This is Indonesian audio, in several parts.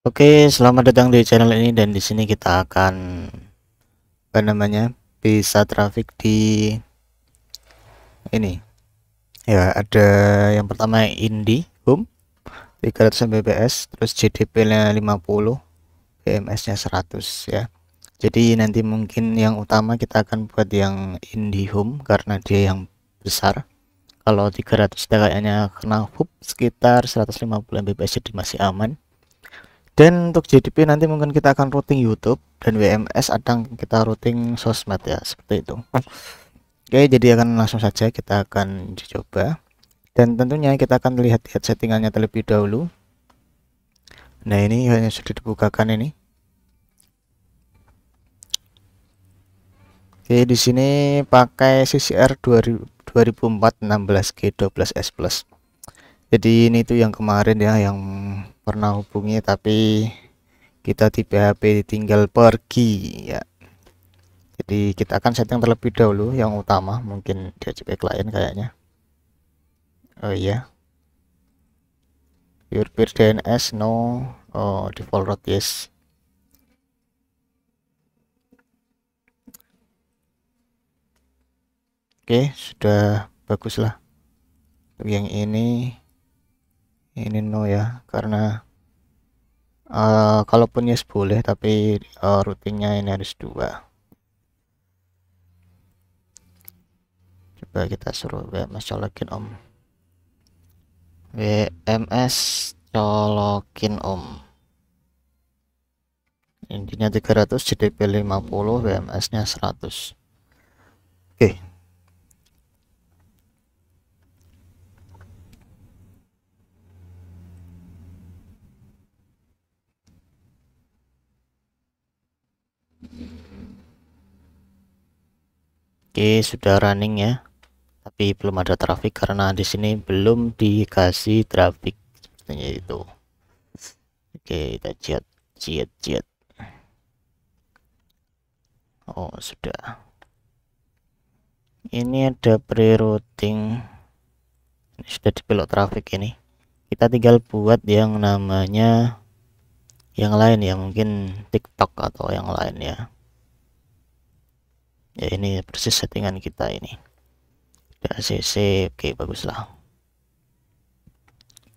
Oke, selamat datang di channel ini dan di sini kita akan apa namanya? bisa traffic di ini. Ya, ada yang pertama Indi Home 300 Mbps, terus GDP-nya 50, bms nya 100 ya. Jadi nanti mungkin yang utama kita akan buat yang Indi Home karena dia yang besar. Kalau 300 kayaknya kena hub sekitar 150 Mbps jadi masih aman dan untuk JDP nanti mungkin kita akan routing YouTube dan WMS akan kita routing sosmed ya seperti itu Oke jadi akan langsung saja kita akan dicoba dan tentunya kita akan lihat-lihat settingannya terlebih dahulu nah ini hanya sudah dibukakan ini Oke, di sini pakai CCR 2004 16G 12S Plus. Jadi ini tuh yang kemarin ya yang pernah hubungi tapi kita di PHP tinggal pergi ya jadi kita akan setting terlebih dahulu yang utama mungkin di HP klien kayaknya oh iya yeah. your peer DNS no oh default route yes oke okay, sudah bagus lah yang ini ini no ya karena uh, kalaupun yes boleh tapi uh, eh, routingnya ini harus dua coba kita suruh WMS colokin om WMS colokin om intinya 300 JDP 50 WMS nya 100 oke okay. Oke, sudah running ya. Tapi belum ada traffic karena di sini belum dikasih traffic sepertinya itu. Oke, kita chat chat chat. Oh, sudah. Ini ada pre-routing. sudah dipilot traffic ini. Kita tinggal buat yang namanya yang lain ya, mungkin TikTok atau yang lain ya ya ini persis settingan kita ini Ya ACC oke baguslah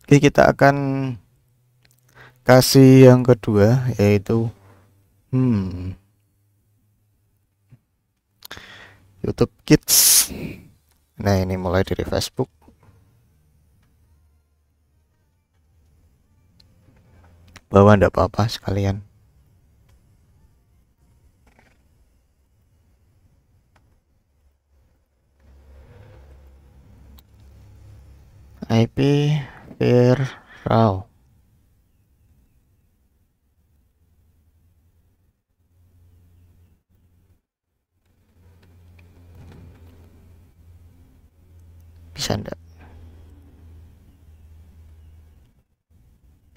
oke kita akan kasih yang kedua yaitu hmm YouTube Kids nah ini mulai dari Facebook bahwa ndak apa-apa sekalian IP per Raw. Bisa enggak?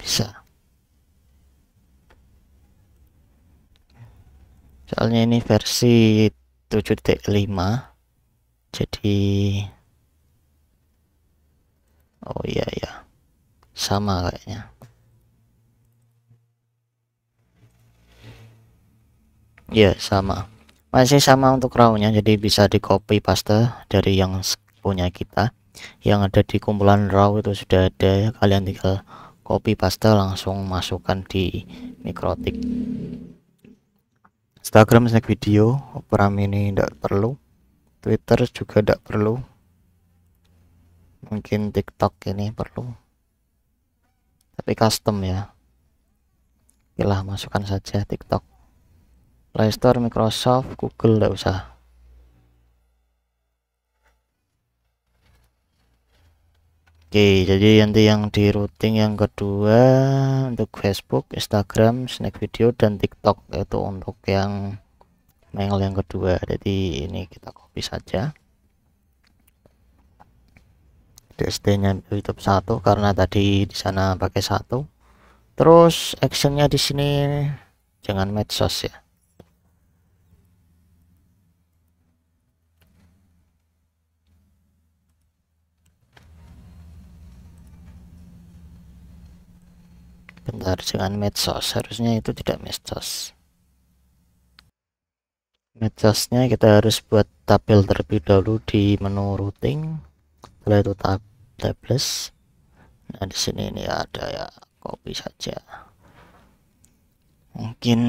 Bisa. Soalnya ini versi 7.5. Jadi oh iya ya sama kayaknya ya sama masih sama untuk raunya jadi bisa di copy paste dari yang punya kita yang ada di kumpulan raw itu sudah ada kalian tinggal copy paste langsung masukkan di mikrotik Instagram snack video Opera Mini tidak perlu Twitter juga tidak perlu mungkin tiktok ini perlu tapi custom ya Okelah masukkan saja tiktok Play Store, Microsoft, Google tidak usah Oke, jadi nanti yang di routing yang kedua untuk Facebook, Instagram, Snack Video dan TikTok itu untuk yang mail yang kedua. Jadi ini kita copy saja. DST-nya YouTube satu karena tadi di sana pakai satu. Terus actionnya di sini jangan medsos ya. Bentar, jangan medsos. Harusnya itu tidak medsos medsosnya kita harus buat tabel terlebih dahulu di menu routing setelah itu tab tab nah di sini ini ada ya copy saja mungkin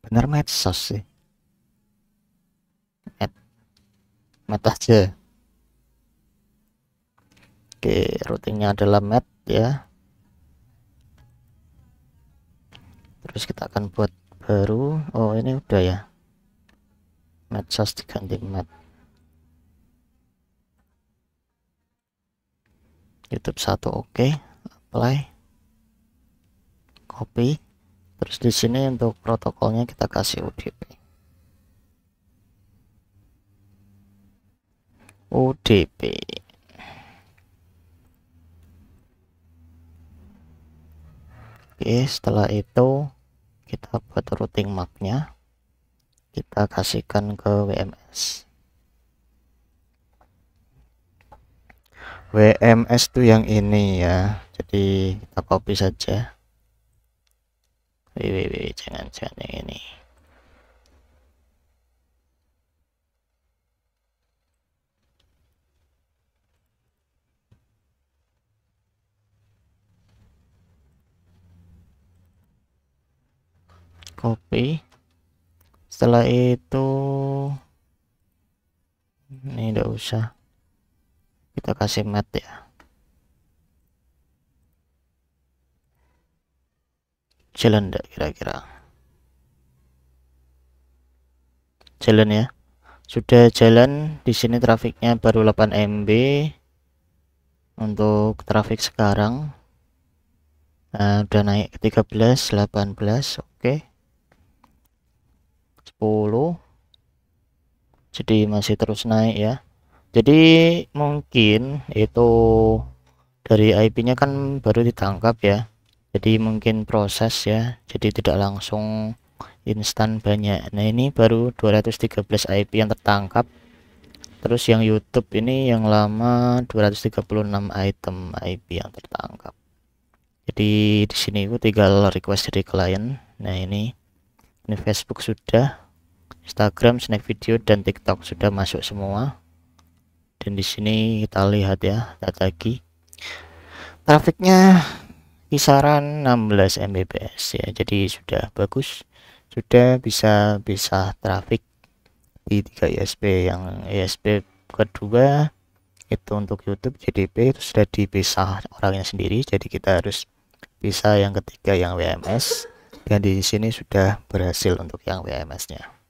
benar medsos sih med med aja oke routingnya adalah med ya terus kita akan buat baru oh ini udah ya medsos digandeng med YouTube satu oke okay. apply copy terus di sini untuk protokolnya kita kasih UDP UDP oke setelah itu kita buat routing mapnya kita kasihkan ke WMS WMS tuh yang ini ya jadi kita copy saja www jangan jangan yang ini copy setelah itu ini tidak usah kita kasih mat ya jalan tidak kira-kira jalan ya sudah jalan di sini trafiknya baru 8 MB untuk trafik sekarang nah, udah naik ke 13 18 oke okay. 10, jadi masih terus naik ya jadi mungkin itu dari IP nya kan baru ditangkap ya jadi mungkin proses ya jadi tidak langsung instan banyak nah ini baru 213 IP yang tertangkap terus yang YouTube ini yang lama 236 item IP yang tertangkap jadi di sini itu tinggal request dari klien nah ini ini Facebook sudah Instagram, Snack Video dan TikTok sudah masuk semua. Dan di sini kita lihat ya, data lagi. Trafiknya kisaran 16 Mbps ya. Jadi sudah bagus. Sudah bisa bisa trafik di 3 ISP yang ISP kedua itu untuk YouTube JDP itu sudah dipisah orangnya sendiri. Jadi kita harus bisa yang ketiga yang WMS dan di sini sudah berhasil untuk yang WMS-nya.